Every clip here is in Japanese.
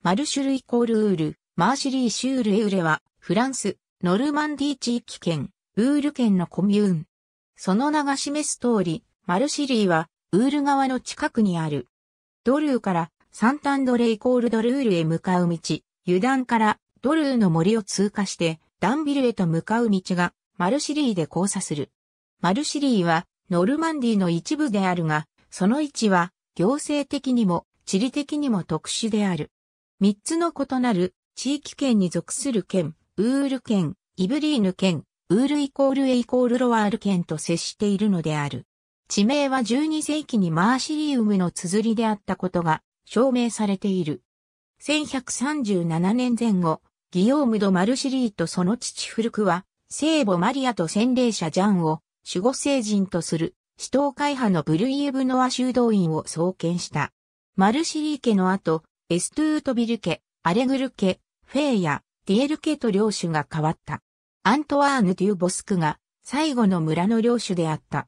マルシュルイコールウール、マーシリーシュールエウレは、フランス、ノルマンディ地域圏、ウール圏のコミューン。その名が示す通り、マルシリーは、ウール川の近くにある。ドルーからサンタンドレイコールドルールへ向かう道、油断からドルーの森を通過して、ダンビルへと向かう道が、マルシリーで交差する。マルシリーは、ノルマンディの一部であるが、その位置は、行政的にも、地理的にも特殊である。三つの異なる地域圏に属する県、ウール県、イブリーヌ県、ウールイコールエイコールロワール県と接しているのである。地名は12世紀にマーシリウムの綴りであったことが証明されている。1137年前後、ギヨーム・ド・マルシリーとその父古くは、聖母マリアと洗礼者ジャンを守護聖人とする、死闘会派のブルイエブノア修道院を創建した。マルシリー家の後、エストゥートビル家、アレグル家、フェイやディエル家と領主が変わった。アントワーヌ・デュ・ボスクが最後の村の領主であった。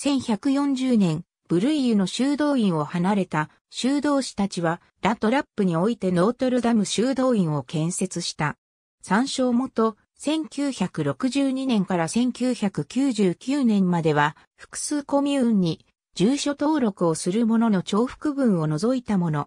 1140年、ブルイユの修道院を離れた修道士たちはラトラップにおいてノートルダム修道院を建設した。参照元、1962年から1999年までは複数コミューンに住所登録をする者の重複分を除いたもの。